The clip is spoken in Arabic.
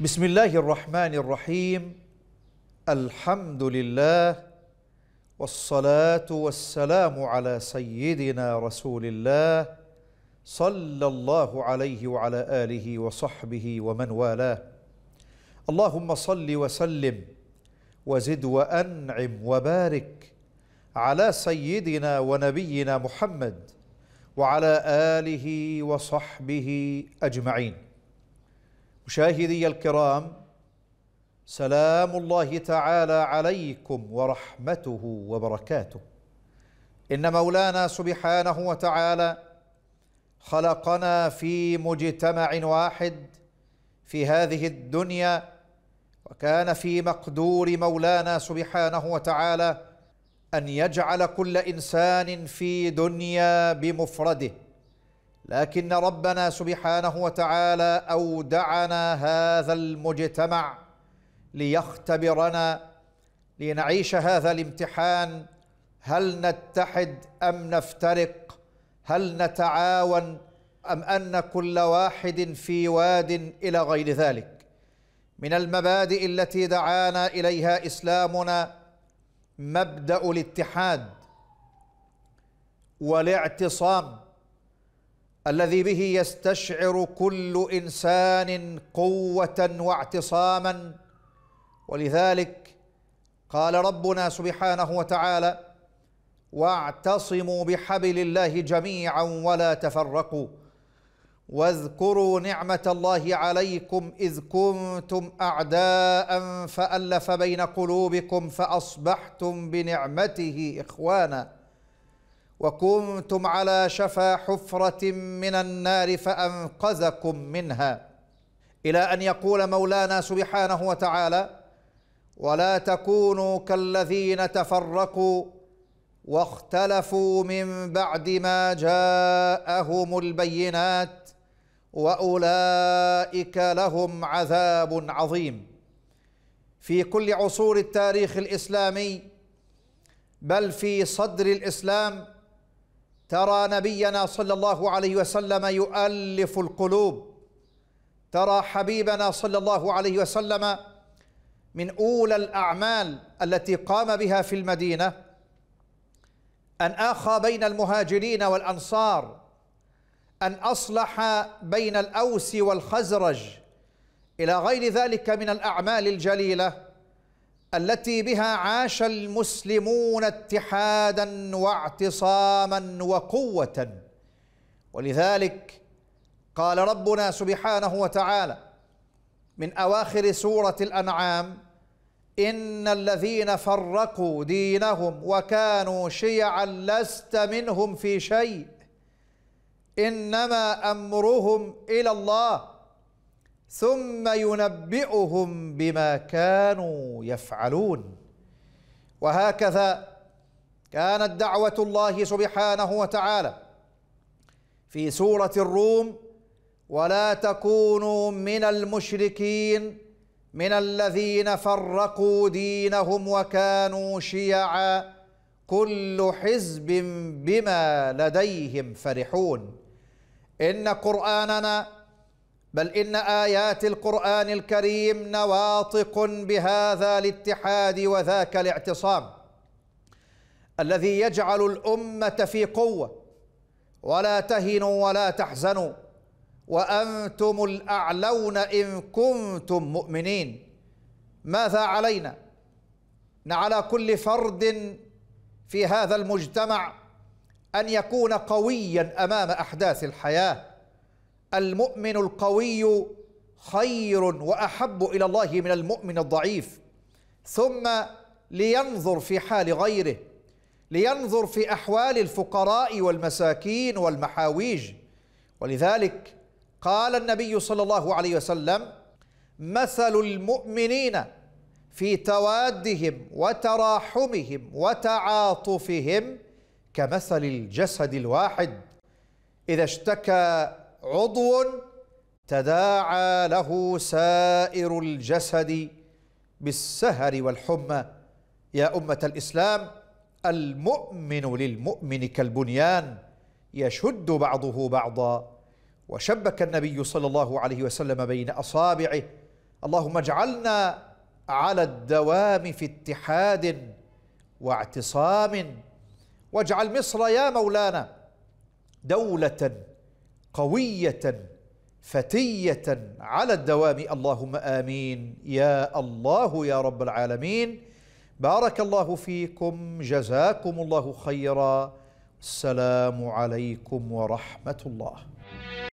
بسم الله الرحمن الرحيم الحمد لله والصلاة والسلام على سيدنا رسول الله صلى الله عليه وعلى آله وصحبه ومن والاه اللهم صل وسلم وزد وأنعم وبارك على سيدنا ونبينا محمد وعلى آله وصحبه أجمعين مشاهدي الكرام سلام الله تعالى عليكم ورحمته وبركاته ان مولانا سبحانه وتعالى خلقنا في مجتمع واحد في هذه الدنيا وكان في مقدور مولانا سبحانه وتعالى ان يجعل كل انسان في دنيا بمفرده لكن ربنا سبحانه وتعالى اودعنا هذا المجتمع ليختبرنا لنعيش هذا الامتحان هل نتحد ام نفترق هل نتعاون ام ان كل واحد في واد الى غير ذلك من المبادئ التي دعانا اليها اسلامنا مبدا الاتحاد والاعتصام الذي به يستشعر كل انسان قوه واعتصاما ولذلك قال ربنا سبحانه وتعالى واعتصموا بحبل الله جميعا ولا تفرقوا واذكروا نعمه الله عليكم اذ كنتم اعداء فالف بين قلوبكم فاصبحتم بنعمته اخوانا وكنتم على شفا حفرة من النار فأنقذكم منها إلى أن يقول مولانا سبحانه وتعالى ولا تكونوا كالذين تفرقوا واختلفوا من بعد ما جاءهم البينات واولئك لهم عذاب عظيم في كل عصور التاريخ الاسلامي بل في صدر الاسلام ترى نبينا صلى الله عليه وسلم يؤلف القلوب ترى حبيبنا صلى الله عليه وسلم من اولى الاعمال التي قام بها في المدينه ان اخى بين المهاجرين والانصار ان اصلح بين الاوس والخزرج الى غير ذلك من الاعمال الجليله التي بها عاش المسلمون اتحادا واعتصاما وقوه ولذلك قال ربنا سبحانه وتعالى من اواخر سوره الانعام ان الذين فرقوا دينهم وكانوا شيعا لست منهم في شيء انما امرهم الى الله ثم ينبئهم بما كانوا يفعلون وهكذا كانت دعوة الله سبحانه وتعالى في سورة الروم ولا تكونوا من المشركين من الذين فرقوا دينهم وكانوا شيعا كل حزب بما لديهم فرحون إن قرآننا بل إن آيات القرآن الكريم نواطق بهذا الاتحاد وذاك الاعتصام الذي يجعل الأمة في قوة ولا تهنوا ولا تحزنوا وأنتم الأعلون إن كنتم مؤمنين ماذا علينا على كل فرد في هذا المجتمع أن يكون قويا أمام أحداث الحياة المؤمن القوي خير واحب الى الله من المؤمن الضعيف ثم لينظر في حال غيره لينظر في احوال الفقراء والمساكين والمحاويج ولذلك قال النبي صلى الله عليه وسلم مثل المؤمنين في توادهم وتراحمهم وتعاطفهم كمثل الجسد الواحد اذا اشتكى عضو تداعى له سائر الجسد بالسهر والحمى يا أمة الإسلام المؤمن للمؤمن كالبنيان يشد بعضه بعضا وشبك النبي صلى الله عليه وسلم بين أصابعه اللهم اجعلنا على الدوام في اتحاد واعتصام واجعل مصر يا مولانا دولة قوية فتية على الدوام اللهم آمين يا الله يا رب العالمين بارك الله فيكم جزاكم الله خيرا السلام عليكم ورحمة الله